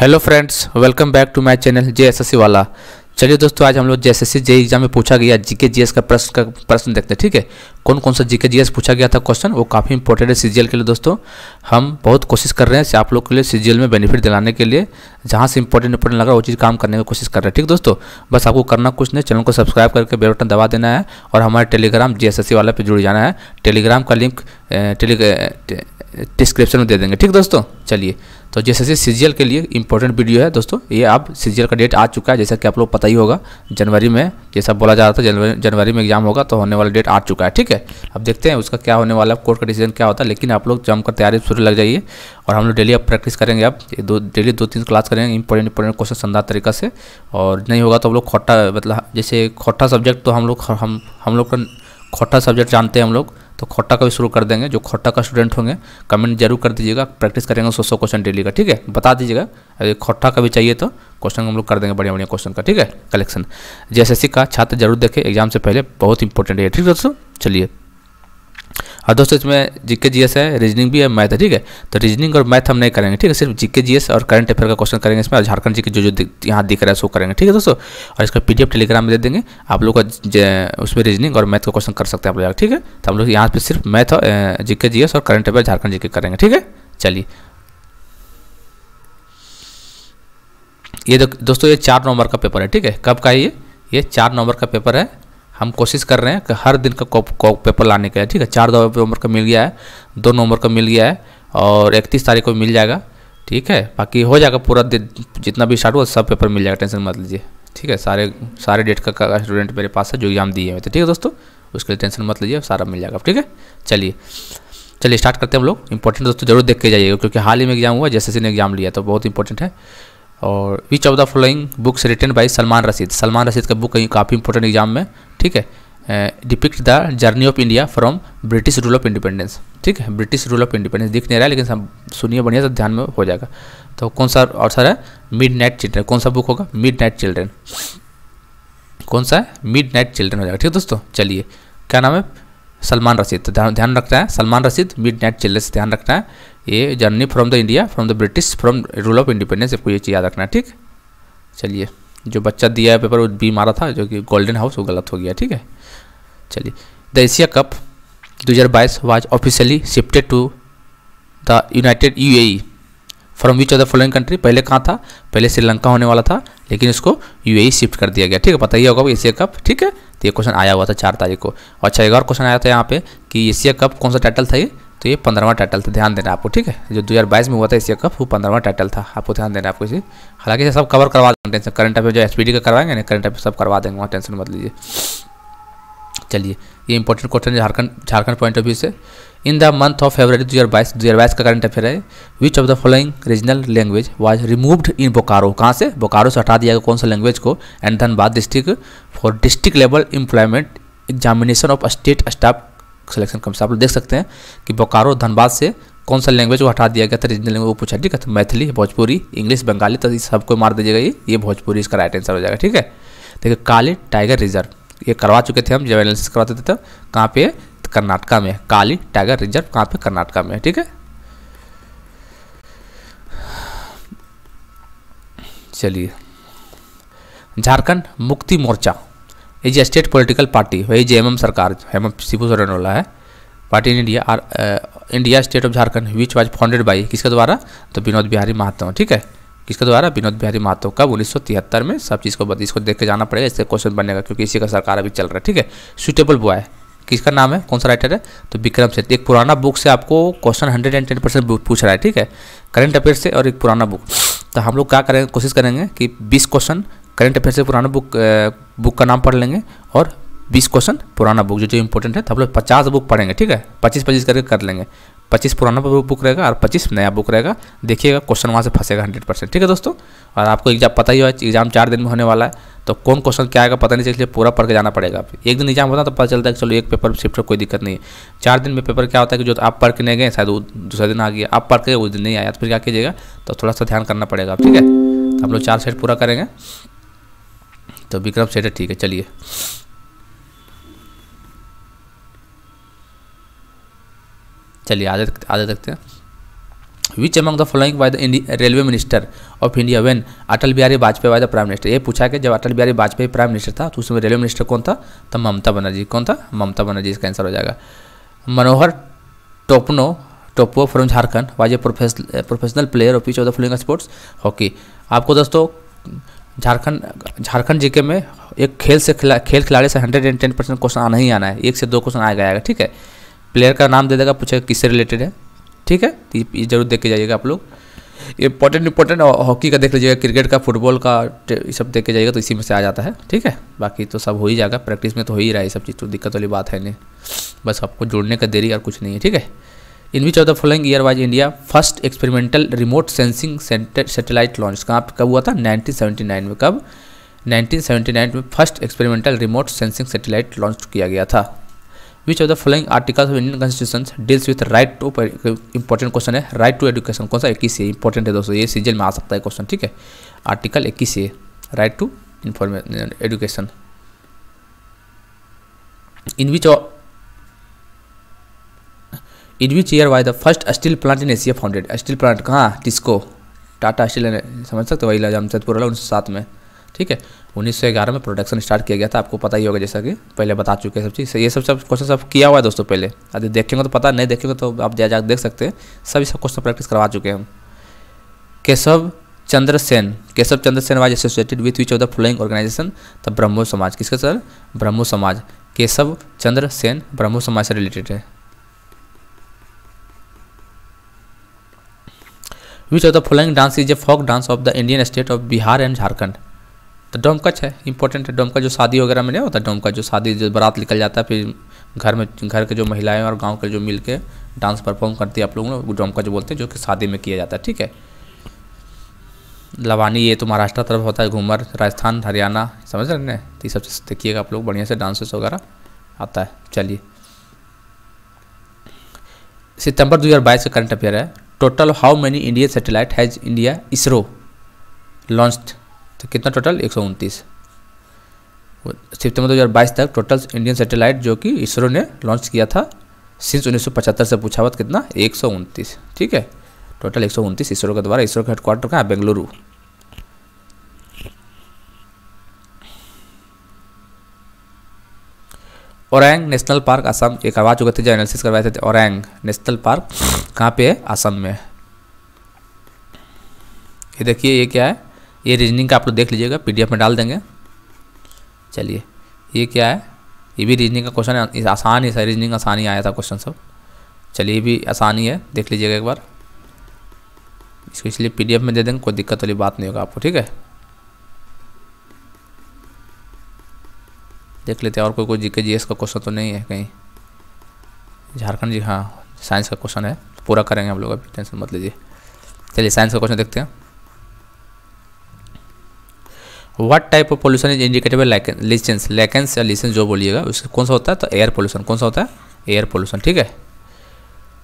hello friends welcome back to my channel J S वाला चलिए दोस्तों आज हम लोग एस सी जे एग्जाम में पूछा गया जीके जीएस का प्रश्न का प्रश्न देखते हैं ठीक है कौन कौन सा जीके जीएस पूछा गया था क्वेश्चन वो काफ़ी इंपॉर्टेंट है सीजीएल के लिए दोस्तों हम बहुत कोशिश कर रहे हैं आप लोग के लिए सीजीएल में बेनिफिट दिलाने के लिए जहाँ से इंपॉर्टेंट इंपॉर्टेंट लग रहा है वो चीज़ काम करने की कोशिश कर रहे हैं ठीक दोस्तों बस आपको करना कुछ नहीं चैनल को सब्सक्राइब करके बेल बटन दबा देना है और हमारे टेलीग्राम जे वाला पर जुड़ जाना है टेलीग्राम का लिंक टेली डिस्क्रिप्शन में दे देंगे ठीक दोस्तों चलिए तो जैसे जैसे सीजियल के लिए इंपॉर्टेंट वीडियो है दोस्तों ये आप सीजियल का डेट आ चुका है जैसा कि आप लोग पता ही होगा जनवरी में जैसा बोला जा रहा था जनवरी जनवरी में एग्जाम होगा तो होने वाला डेट आ चुका है ठीक है अब देखते हैं उसका क्या होने वाला है कोर्ट का डिसीजन क्या होता है लेकिन आप लोग जमकर तैयारी शुरू लग जाइए और हम लोग डेली अब प्रैक्टिस करेंगे आप दो डेली दो तीन क्लास करेंगे इंपॉर्टेंट इंपॉर्टेंट क्वेश्चन शानदार तरीका से और नहीं होगा तो हम लोग खोटा मतलब जैसे खोटा सब्जेक्ट तो हम लोग हम हम लोग का खोटा सब्जेक्ट जानते हैं हम लोग तो खोटा का भी शुरू कर देंगे जो खोटा का स्टूडेंट होंगे कमेंट जरूर कर दीजिएगा प्रैक्टिस करेंगे सौ सौ क्वेश्चन डेली का ठीक है बता दीजिएगा अगर खोटा का भी चाहिए तो क्वेश्चन हम लोग कर देंगे बढ़िया बढ़िया क्वेश्चन का ठीक है कलेक्शन जे का छात्र जरूर देखें एग्जाम से पहले बहुत इंपॉर्टेंट है ठीक है दोस्तों चलिए और हाँ दोस्तों इसमें जीके जीएस है रीजनिंग भी है मैथ है ठीक है तो रीजनिंग और मैथ हम नहीं करेंगे ठीक है सिर्फ जीके जीएस और करंट अफेयर का क्वेश्चन करेंगे इसमें और झारखंड जी के जो जो यहाँ दिख रहा है सो करेंगे ठीक है दोस्तों और इसका पी टेलीग्राम में दे देंगे आप लोग का उसमें रीजनिंग और मैथ का क्वेश्चन कर सकते हैं आप लोग ठीक है तो हम लोग यहाँ पर सिर्फ मैथ जीके जी और करंट अफेयर झारखंड जी के करेंगे ठीक है चलिए ये दो, दोस्तों ये चार नंबर का पेपर है ठीक है कब का है ये ये चार नंबर का पेपर है हम कोशिश कर रहे हैं कि हर दिन का कॉप पेपर लाने का है ठीक है चार नवंबर का मिल गया है दो नवंबर का मिल गया है और इकतीस तारीख को मिल जाएगा ठीक है बाकी हो जाएगा पूरा दिन जितना भी स्टार्ट हुआ सब पेपर मिल जाएगा टेंशन मत लीजिए ठीक है सारे सारे डेट का, का स्टूडेंट मेरे पास है जो एग्जाम दिए हुए थे ठीक है दोस्तों उसके लिए टेंशन मत लीजिए सारा मिल जाएगा ठीक है चलिए चलिए स्टार्ट करते हैं हम लोग इंपॉर्टेंट दोस्तों जरूर देख के जाइएगा क्योंकि हाल ही में एग्जाम हुआ जैसे ने एग्जाम लिया तो बहुत इंपॉर्टेंट है और which of the following books written by Salman Rashid Salman Rashid का बुक काफ़ी इंपॉर्टेंट एग्जाम में ठीक है depict the journey of India from British rule of independence ठीक है ब्रिटिश रूल ऑफ इंडिपेंडेंस दिख नहीं रहा है लेकिन सब सुनिए बढ़िया तो ध्यान में हो जाएगा तो कौन सा और सर है मिड नाइट चिल्ड्रेन कौन सा बुक होगा मिड नाइट चिल्ड्रेन कौन सा है मिड नाइट चिल्ड्रेन हो जाएगा ठीक है दोस्तों चलिए क्या नाम है सलमान रशीद तो ध्यान ध्यान रखना है Salman Rashid midnight children से ध्यान रखना है ये journey from the India from the British from rule of independence आपको ये चीज़ याद रखना ठीक चलिए जो बच्चा दिया है पेपर वो बी मारा था जो कि गोल्डन हाउस वो गलत हो गया ठीक है चलिए the Asia cup 2022 was officially shifted to the united UAE from which of the following country पहले कहाँ था पहले श्रीलंका होने वाला था लेकिन इसको यू शिफ्ट e कर दिया गया ठीक है पता ही होगा एशिया कप ठीक है तो ये क्वेश्चन आया हुआ था चार तारीख को अच्छा एक और क्वेश्चन आया था यहाँ पे कि एशिया कप कौन सा टाइटल था ये तो ये पंद्रहवां टाइटल था ध्यान देना आपको ठीक है जो 2022 में हुआ था एशिया कप वो पंद्रहवां टाइटल था आपको ध्यान देना आपको इसे हालांकि इसे सब कवर करवा देंगे टेंशन करंट अफेयर जो एस का करवाएंगे ना करंट अफेयर सब करवा देंगे वहाँ टेंशन मत लीजिए चलिए ये इंपॉर्टेंट क्वेश्चन है Jharkhand Jharkhand point of view से in the month of February दो हज़ार बाईस दो हज़ार बाईस का करंट अफेयर है which of the following regional language was removed in Bokaro कहाँ से बोकारो से हटा दिया गया कौन सा लैंग्वेज को and Dhanbad district for district level employment examination of state staff selection से आप लोग देख सकते हैं कि बोकारो धनबाद से कौन सा लैंग्वेज को हटा दिया गया था रीजनल लैंग्वेज वो पूछा ठीक है तो मैथिली भोजपुरी इंग्लिश बंगाली तो इस सबको मार दीजिएगा ये ये भोजपुरी इसका राइट आंसर हो जाएगा ठीक है देखिए काले टाइगर रिजर्व ये करवा चुके थे हम जब एनालिसिस करवाते थे तो कहाँ पे कर्नाटका में काली टाइगर रिजर्व कहाँ पे कर्नाटका में ठीक है चलिए झारखंड मुक्ति मोर्चा ये जी स्टेट पॉलिटिकल पार्टी ये जी एम सरकार हेमंत शिबू सोरेन वाला है party in India are India state of Jharkhand which was founded by किसके द्वारा तो विनोद बिहारी महातो ठीक है किसके द्वारा विनोद बिहारी महातो कब उन्नीस में सब चीज़ को इसको देख के जाना पड़ेगा इससे क्वेश्चन बनेगा क्योंकि इसी का सरकार अभी चल रहा है ठीक है सुटेबल बॉय किसका नाम है कौन सा राइटर है तो विक्रम सेठ एक पुराना बुक से आपको question hundred and ten percent पूछ रहा है ठीक है करंट अफेयर से और एक पुराना बुक तो हम लोग क्या करेंगे कोशिश करेंगे कि बीस क्वेश्चन करंट अफेयर से पुराना बुक बुक का नाम पढ़ लेंगे और बीस क्वेश्चन पुराना बुक जो जो इंपॉर्टेंट है तो हम लोग पचास बुक पढ़ेंगे ठीक है पच्चीस पच्चीस करके कर लेंगे पच्चीस पुराना बुक रहेगा और पच्चीस नया बुक रहेगा देखिएगा क्वेश्चन वहाँ से फंसेगा हंड्रेड परसेंट ठीक है दोस्तों और आपको एग्जाम पता ही हो एग्जाम चार दिन में होने वाला है तो कौन क्वेश्चन क्या आएगा पता नहीं चलिए पूरा पढ़ के जाना पड़ेगा एक दिन एग्जाम होता तो पता चलता है कि चलो एक पेपर शिफ्ट कोई दिक्कत नहीं है चार दिन में पेपर क्या होता है कि जो आप पढ़ के नहीं गए शायद वो दूसरा दिन आ गया आप पढ़ के उस दिन नहीं आया तो फिर क्या कीजिएगा तो थोड़ा सा ध्यान करना पड़ेगा ठीक है तो हम लोग चार सेट पूरा करेंगे तो विक्रम सेट ठीक है चलिए चलिए आगे तक आगे हैं which among the following by the railway minister of India when Atal Bihari Vajpayee by the prime minister ये पूछा कि जब अटल बिहारी वाजपेयी प्राइम मिनिस्टर था तो उसमें रेलवे मिनिस्टर कौन था तब तो ममता बनर्जी कौन था ममता बनर्जी इसका आंसर हो जाएगा Manohar Topno Topo from Jharkhand was a professional player of which of the following sports hockey आपको दोस्तों झारखंड झारखंड जीके में एक खेल से खिला खेल खिलाड़ी से hundred and ten percent question आना ही आना है एक से दो क्वेश्चन आ गया ठीक है प्लेयर का नाम दे देगा पूछेगा किससे रिलेटेड है ठीक है ये जरूर देख के जाइएगा आप लोग इंपॉर्टेंट इंपॉर्टेंट हॉकी का देख लीजिएगा क्रिकेट का फुटबॉल का ये सब देख के जाइएगा तो इसी में से आ जाता है ठीक है बाकी तो सब हो ही जाएगा प्रैक्टिस में तो हो ही रहा है सब चीज़ तो दिक्कत वाली बात है नहीं बस आपको जुड़ने का देरी और कुछ नहीं है ठीक है in which of the following year wise India first experimental remote sensing satellite launch कहाँ पे कब हुआ था नाइन में कब नाइन में first experimental remote sensing satellite launch किया गया था which of the following articles of Indian constitution deals with right to important question है राइट टू एजुकेशन कौन सा इक्कीस ए इंपॉर्टेंट है दोस्तों ये सीजन में आ सकता है क्वेश्चन ठीक है आर्टिकल इक्कीस A right to information education in which in which year why the first steel plant in Asia founded steel plant कहाँ टिस्को टाटा स्टील समझ सकते वही लाजाम सतपुर उन्नीस सौ सात में ठीक है 1911 में प्रोडक्शन स्टार्ट किया गया था आपको पता ही होगा जैसा कि पहले बता चुके हैं सब चीज़ ये सब सब क्वेश्चन सब किया हुआ है दोस्तों पहले अभी देखेंगे तो पता नहीं देखेंगे तो आप जा देख सकते हैं सभी सब क्वेश्चन प्रैक्टिस करवा चुके हैं हम Keshab Chandra Sen Keshab Chandra Sen was associated with which of the following organisation the Brahmo Samaj किसका सर ब्रह्मो समाज केशव चंद्र सेन ब्रह्मो समाज से रिलेटेड है which of the following dance is a folk dance of the Indian state of Bihar and Jharkhand तो डोमकच है इंपॉर्टेंट है डोमकच जो शादी वगैरह में नहीं होता डोमकच जो शादी जो बारात निकल जाता है फिर घर में घर के जो महिलाएं और गांव के जो मिल के डांस परफॉर्म करती है आप लोगों ने डोमकच बोलते हैं जो कि शादी में किया जाता है ठीक है लवानी ये तो महाराष्ट्र तरफ होता है घूमर राजस्थान हरियाणा समझ रहे हैं तो ये सब देखिएगा आप लोग बढ़िया से डांसेस वगैरह आता है चलिए सितंबर 2022 का करंट अफेयर है total how many Indian satellite has India ISRO launched तो कितना टोटल एक सौ सितंबर 2022 तक टोटल इंडियन सैटेलाइट जो कि इसरो ने लॉन्च किया था सिंस 1975 से पूछा हुआ कितना एक ठीक है टोटल एक इसरो के द्वारा इसरो का हेडक्वार्टर कहाँ बेंगलुरु औरंग नेशनल पार्क असम एक आवाज थे जो एनालिसिस करवाए थे औरंग नेशनल पार्क कहाँ पे है असम में ये देखिए ये क्या है ये रीजनिंग का आप लोग देख लीजिएगा पीडीएफ में डाल देंगे चलिए ये क्या है ये भी रीजनिंग का क्वेश्चन है आसान ही सर रीजनिंग आसान ही आया था क्वेश्चन सब चलिए ये भी आसान ही है देख लीजिएगा एक बार इसको इसलिए पीडीएफ में दे देंगे कोई दिक्कत वाली बात नहीं होगा आपको ठीक है देख लेते हैं और कोई कोई जीके जी का क्वेश्चन तो नहीं है कहीं झारखंड जी हाँ साइंस का क्वेश्चन है पूरा करेंगे हम लोग अभी टेंशन मत लीजिए चलिए साइंस का क्वेश्चन देखते हैं what type of pollution is indicated by lichens lichens या लिसेंस जो बोलिएगा उसका कौन सा होता है तो एयर पोल्यूशन कौन सा होता है एयर पोल्यूशन ठीक है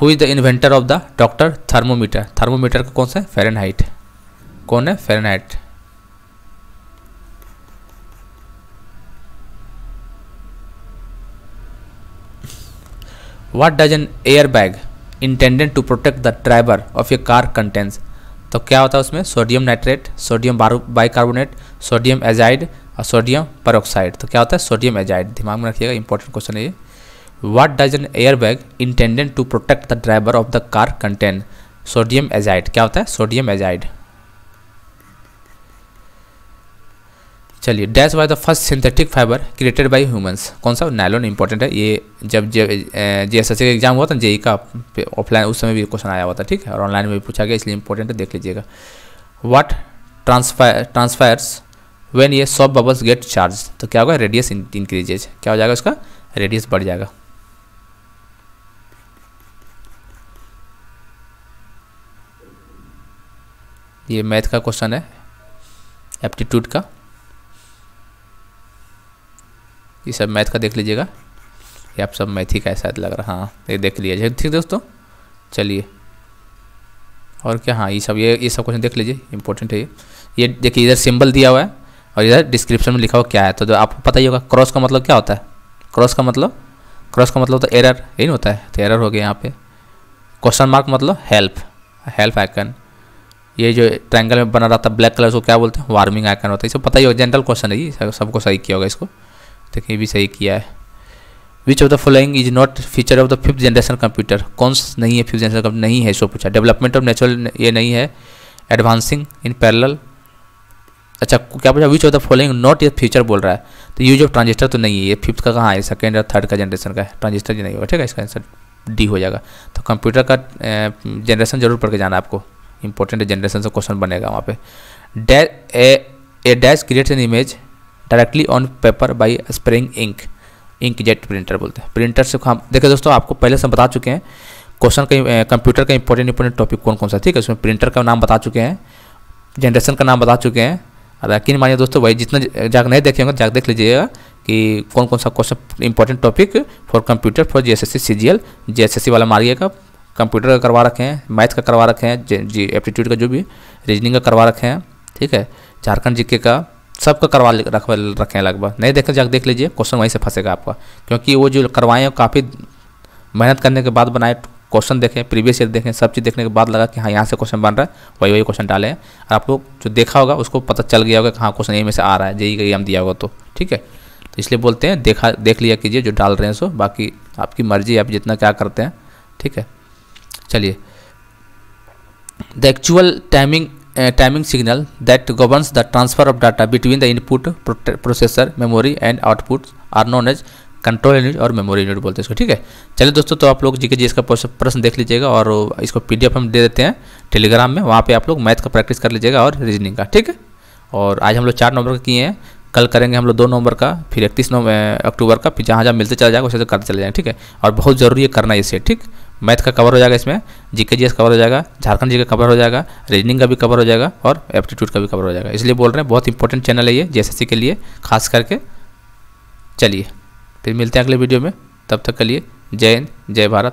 who is the inventor of the doctor thermometer thermometer का कौन सा है फेरनहाइट कौन है Fahrenheit what does an airbag intended to protect the driver of a car contains तो क्या होता है उसमें sodium nitrate sodium bicarbonate sodium azide और सोडियम परोक्साइड तो क्या होता है सोडियम एजाइड दिमाग में रखिएगा इंपॉर्टेंट क्वेश्चन है ये what does an air bag intended to protect the driver of the car contain sodium azide क्या होता है सोडियम एजाइड चलिए dash was the first synthetic fibre created by humans कौन सा नैलोन इंपॉर्टेंट है ये जब जे एस एस का एग्जाम हुआ था जेई e e का ऑफलाइन उस समय भी क्वेश्चन आया हुआ था ठीक है और ऑनलाइन में भी पूछा गया इसलिए इंपॉर्टेंट है देख लीजिएगा वट ट्रांसफायर ट्रांसफायर्स वेन ये सॉप बबल्स गेट चार्ज तो क्या होगा रेडियस इंक्रीजेज क्या हो जाएगा उसका रेडियस बढ़ जाएगा ये मैथ का क्वेश्चन है एप्टीट्यूड का ये सब मैथ का देख लीजिएगा ये आप सब मैथ ही का शायद लग रहा हाँ ये देख लीजिए ठीक दोस्तों चलिए और क्या हाँ ये सब ये ये सब क्वेश्चन देख लीजिए इंपॉर्टेंट है ये ये देखिए इधर सिंबल दिया हुआ है और इधर डिस्क्रिप्शन में लिखा हुआ क्या है तो जो आपको पता ही होगा क्रॉस का मतलब क्या होता है क्रॉस का मतलब क्रॉस का मतलब तो एरर यही होता है तो एरर हो गया यहाँ पे क्वेश्चन मार्क मतलब हेल्प हेल्प आइकन ये जो ट्रैंगल में बना रहा था ब्लैक कलर उसको क्या बोलते हैं वार्मिंग आइकन होता है इसको पता ही होगा जनरल क्वेश्चन है ये सबको सही किया होगा इसको देखिए ये भी सही किया है which of the following is not feature of the fifth generation computer कौन नहीं है फिफ्थ जनरेशन कंप्यूटर नहीं है इसको पूछा डेवलपमेंट ऑफ नेचुरल ये नहीं है एडवांसिंग इन पैरल अच्छा क्या पूछा which of the following not ये फीचर बोल रहा है तो यूज ऑफ ट्रांजिस्टर तो नहीं है ये फिफ्थ का कहाँ है सेकेंड और थर्ड का जनरेशन का है ट्रांजिस्टर जी नहीं होगा ठीक है इसका आंसर डी हो जाएगा तो कंप्यूटर का जनरेशन जरूर पढ़ के जाना आपको इंपॉर्टेंट जनरेशन से क्वेश्चन बनेगा वहाँ पे dash a dash create an image directly on paper by spraying ink ink jet printer बोलते हैं प्रिंटर से हम देखिए दोस्तों आपको पहले से हम बता चुके हैं क्वेश्चन का कंप्यूटर का इंपॉर्टेंट इंपॉर्टेंट टॉपिक कौन कौन सा ठीक है उसमें प्रिंटर का नाम बता चुके हैं जनरेशन का नाम बता चुके हैं और यकीन मानिए दोस्तों वही जितना जाग नहीं देखे होंगे जाग देख लीजिएगा कि कौन कौन सा question important topic for computer for S G S C C वाला मारिएगा कंप्यूटर का करवा रखे हैं मैथ का करवा रखे हैं जी एप्टीट्यूड का जो भी रीजनिंग का करवा रखे हैं ठीक है झारखंड जीके का सबका करवा रख रखें लगभग नहीं देख जाकर देख लीजिए क्वेश्चन वहीं से फंसेगा आपका क्योंकि वो जो करवाएँ हैं काफ़ी मेहनत करने के बाद बनाए क्वेश्चन देखें प्रीवियस ईयर देखें सब चीज़ देखने के बाद लगा कि हाँ यहाँ से क्वेश्चन बन रहा है वही वही क्वेश्चन डाले हैं और आप लोग जो देखा होगा उसको पता चल गया होगा कि हाँ क्वेश्चन यहीं में से आ रहा है जेई e का एग्जाम e दिया होगा तो ठीक है तो इसलिए बोलते हैं देखा देख लिया कीजिए जो डाल रहे हैं सो बाकी आपकी मर्जी आप जितना क्या करते हैं ठीक है चलिए the actual timing timing timing signal that governs the transfer of data between the input processor memory and are are known as control unit और मेमोरी यूनिट बोलते हैं इसको ठीक है चलिए दोस्तों तो आप लोग जी के जी इसका प्रश्न देख लीजिएगा और इसको पीडीएफ हम दे देते हैं टेलीग्राम में वहाँ पे आप लोग मैथ का प्रैक्टिस कर लीजिएगा और रीजनिंग का ठीक है और आज हम लोग चार नंबर का किए हैं कल करेंगे हम लोग दो नवंबर का फिर इकतीस अक्टूबर का फिर जहाँ जहाँ मिलते चला जाएगा उसे तो करते चले जाएंगे ठीक है और बहुत ज़रूरी है करना इसे ठीक मैथ का कवर हो जाएगा इसमें जीके जी कवर हो जाएगा झारखंड जी का कवर हो जाएगा रीजनिंग का भी कवर हो जाएगा और एप्टीट्यूड का भी कवर हो जाएगा इसलिए बोल रहे हैं बहुत इंपॉर्टेंट चैनल है ये जेएसएससी के लिए खास करके चलिए फिर मिलते हैं अगले वीडियो में तब तक के लिए जय हिंद जय भारत